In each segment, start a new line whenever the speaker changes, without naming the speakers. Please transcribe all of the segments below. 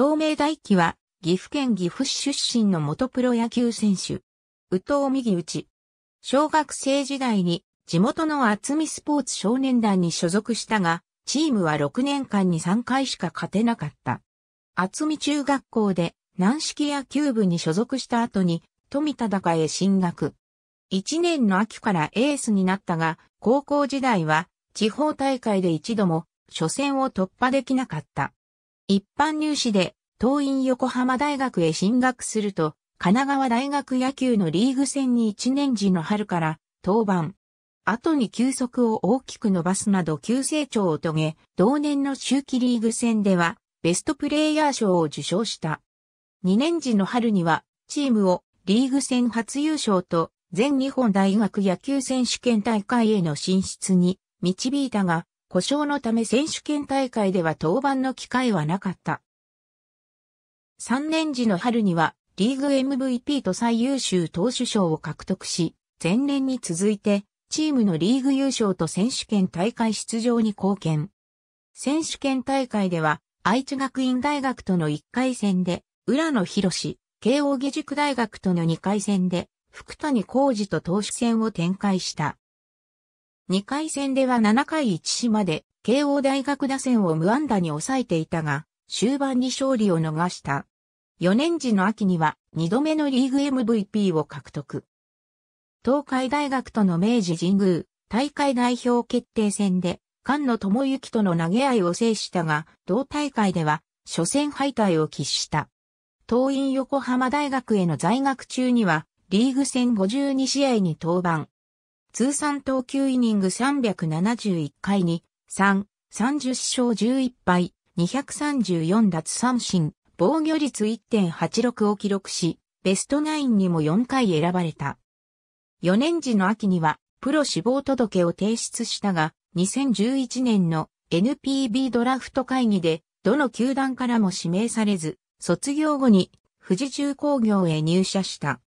東明大輝は、岐阜県岐阜市出身の元プロ野球選手。宇藤右内。小学生時代に地元の厚みスポーツ少年団に所属したが、チームは6年間に3回しか勝てなかった。厚み中学校で軟式野球部に所属した後に、富田高へ進学。1年の秋からエースになったが、高校時代は地方大会で一度も初戦を突破できなかった。一般入試で、東院横浜大学へ進学すると、神奈川大学野球のリーグ戦に1年時の春から登板。後に球速を大きく伸ばすなど急成長を遂げ、同年の秋季リーグ戦ではベストプレイヤー賞を受賞した。2年時の春にはチームをリーグ戦初優勝と全日本大学野球選手権大会への進出に導いたが、故障のため選手権大会では登板の機会はなかった。3年時の春にはリーグ MVP と最優秀投手賞を獲得し、前年に続いてチームのリーグ優勝と選手権大会出場に貢献。選手権大会では愛知学院大学との1回戦で浦野博士、慶応義塾大学との2回戦で福谷浩二と投手戦を展開した。2回戦では7回1死まで、慶応大学打線を無安打に抑えていたが、終盤に勝利を逃した。4年時の秋には2度目のリーグ MVP を獲得。東海大学との明治神宮大会代表決定戦で菅野智之との投げ合いを制したが、同大会では初戦敗退を喫した。東院横浜大学への在学中にはリーグ戦52試合に登板。通算投球イニング371回に、3、30勝11敗、234奪三振、防御率1.86を記録し、ベストナインにも4回選ばれた。4年時の秋には、プロ志望届を提出したが、2011年の NPB ドラフト会議で、どの球団からも指名されず、卒業後に富士重工業へ入社した。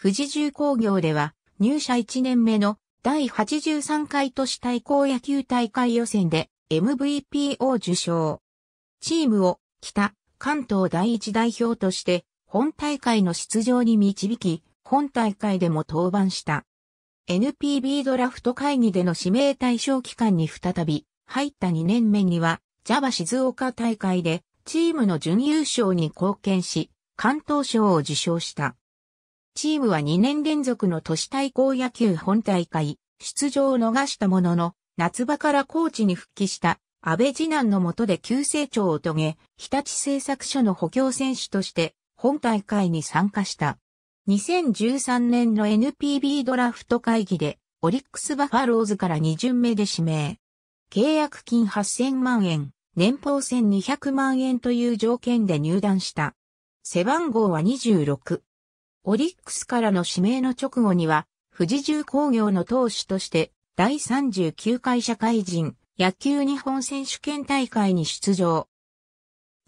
富士重工業では入社1年目の第83回都市対抗野球大会予選で MVP を受賞。チームを北関東第一代表として本大会の出場に導き、本大会でも登板した。NPB ドラフト会議での指名対象期間に再び入った2年目には、java 静岡大会でチームの準優勝に貢献し、関東賞を受賞した。チームは2年連続の都市対抗野球本大会、出場を逃したものの、夏場からコーチに復帰した安倍次男の下で急成長を遂げ、日立製作所の補強選手として本大会に参加した。2013年の NPB ドラフト会議でオリックスバファローズから2巡目で指名。契約金8000万円、年俸1200万円という条件で入団した。背番号は26。オリックスからの指名の直後には、富士重工業の投手として、第39回社会人野球日本選手権大会に出場。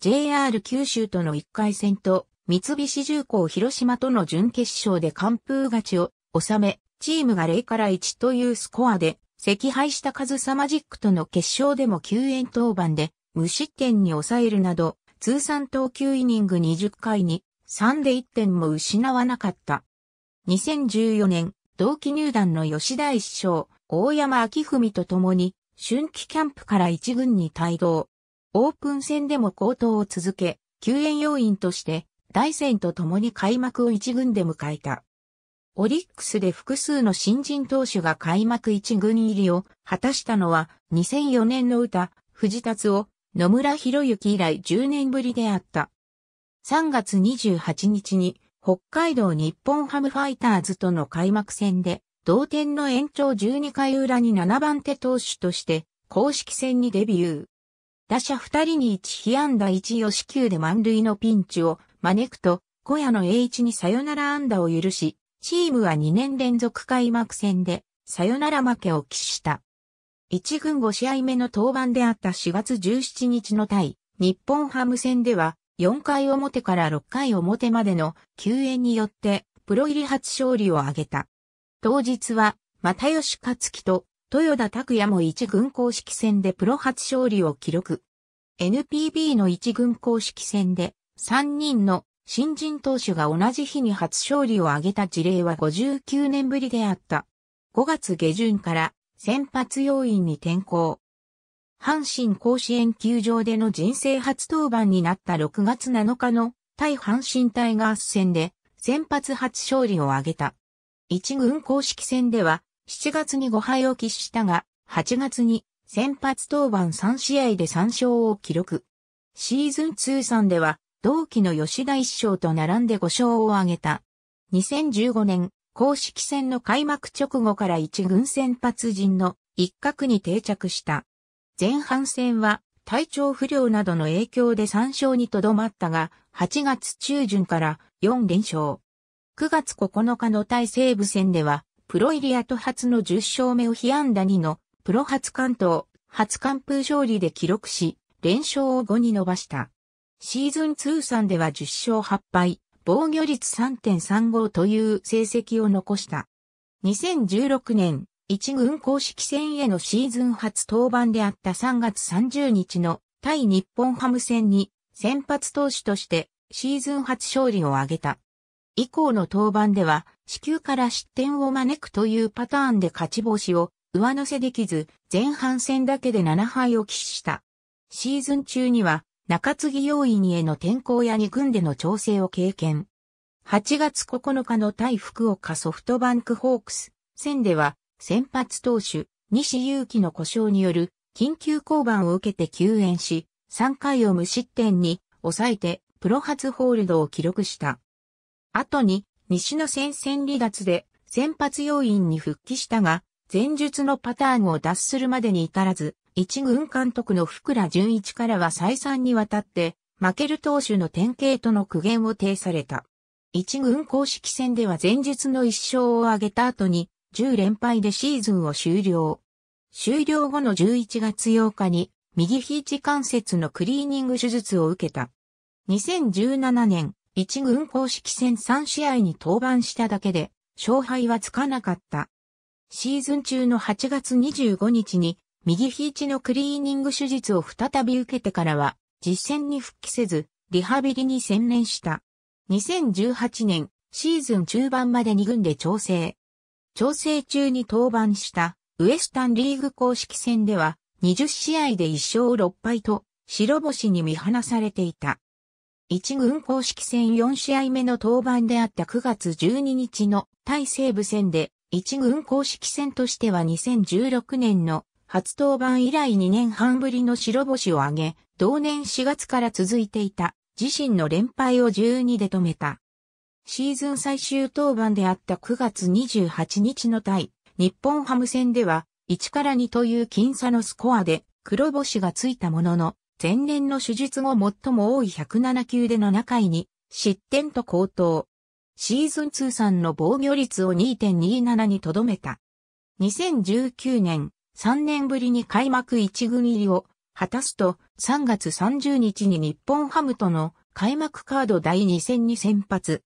JR 九州との1回戦と、三菱重工広島との準決勝で完封勝ちを収め、チームが0から1というスコアで、惜敗したカズサマジックとの決勝でも救援登板で、無失点に抑えるなど、通算投球イニング20回に3で1点も失わなかった。2014年、同期入団の吉田一生、大山明文と共に、春季キャンプから一軍に帯同。オープン戦でも高騰を続け、救援要員として、大戦と共に開幕を一軍で迎えた。オリックスで複数の新人投手が開幕一軍入りを果たしたのは2004年の歌、藤達夫、野村博之以来10年ぶりであった。3月28日に北海道日本ハムファイターズとの開幕戦で同点の延長12回裏に7番手投手として公式戦にデビュー。打者2人に1被安打1死球で満塁のピンチを招くと小屋の栄一にサヨナラ安打を許し、チームは2年連続開幕戦でサヨナラ負けを喫した。1軍5試合目の登板であった4月17日の対日本ハム戦では4回表から6回表までの救援によってプロ入り初勝利を挙げた。当日は、又吉克樹と豊田拓也も一軍公式戦でプロ初勝利を記録。NPB の一軍公式戦で3人の新人投手が同じ日に初勝利を挙げた事例は59年ぶりであった。5月下旬から先発要員に転向。阪神甲子園球場での人生初登板になった6月7日の対阪神タイガース戦で先発初勝利を挙げた。一軍公式戦では7月に5敗を喫したが、8月に先発登板3試合で3勝を記録。シーズン通算では同期の吉田一勝と並んで5勝を挙げた。2015年、公式戦の開幕直後から一軍先発陣の一角に定着した。前半戦は体調不良などの影響で3勝にとどまったが、8月中旬から4連勝。9月9日の対西部戦では、プロイリアと初の10勝目を被安打2の、プロ初関東、初完封勝利で記録し、連勝を5に伸ばした。シーズン通算では10勝8敗、防御率3.35という成績を残した。2016年一軍公式戦へのシーズン初登板であった3月30日の対日本ハム戦に先発投手としてシーズン初勝利を挙げた。以降の登板では、死球から失点を招くというパターンで勝ち星を上乗せできず、前半戦だけで7敗を喫した。シーズン中には、中継ぎ要員への転向や2軍での調整を経験。8月9日の対福岡ソフトバンクホークス戦では、先発投手、西祐希の故障による緊急降板を受けて救援し、3回を無失点に抑えてプロ初ホールドを記録した。後に西の戦線離脱で先発要員に復帰したが、前述のパターンを脱するまでに至らず、一軍監督の福良純一からは再三にわたって、負ける投手の典型との苦言を呈された。一軍公式戦では前述の一勝を挙げた後に、10連敗でシーズンを終了。終了後の11月8日に右肘関節のクリーニング手術を受けた。2017年、一軍公式戦3試合に登板しただけで、勝敗はつかなかった。シーズン中の8月25日に、右肘のクリーニング手術を再び受けてからは、実戦に復帰せず、リハビリに専念した。2018年、シーズン中盤まで2軍で調整。調整中に登板したウエスタンリーグ公式戦では20試合で1勝6敗と白星に見放されていた。1軍公式戦4試合目の登板であった9月12日の対西部戦で1軍公式戦としては2016年の初登板以来2年半ぶりの白星を挙げ、同年4月から続いていた自身の連敗を12で止めた。シーズン最終登板であった9月28日の対、日本ハム戦では、1から2という僅差のスコアで黒星がついたものの、前年の手術後最も多い107球で7回に失点と高騰。シーズン通算の防御率を2.27にとどめた。2019年、3年ぶりに開幕1軍入りを果たすと3月30日に日本ハムとの開幕カード第2戦に先発。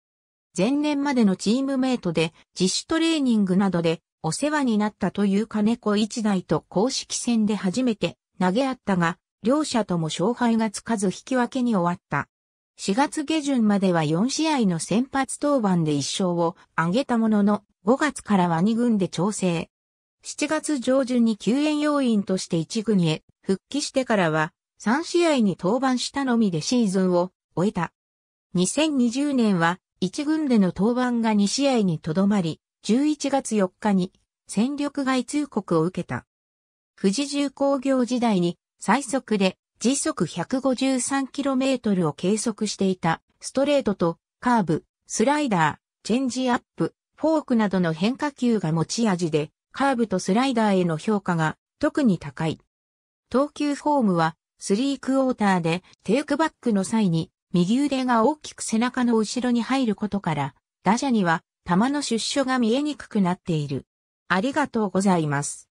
前年までのチームメイトで自主トレーニングなどでお世話になったという金子一代と公式戦で初めて投げ合ったが、両者とも勝敗がつかず引き分けに終わった。4月下旬までは4試合の先発登板で1勝を挙げたものの、5月からは2軍で調整。7月上旬に救援要員として1軍へ復帰してからは3試合に登板したのみでシーズンを終えた。2020年は一軍での登板が2試合にとどまり、11月4日に戦力外通告を受けた。富士重工業時代に最速で時速 153km を計測していたストレートとカーブ、スライダー、チェンジアップ、フォークなどの変化球が持ち味で、カーブとスライダーへの評価が特に高い。投球フォームはスリークォーターでテイクバックの際に右腕が大きく背中の後ろに入ることから、打者には球の出所が見えにくくなっている。ありがとうございます。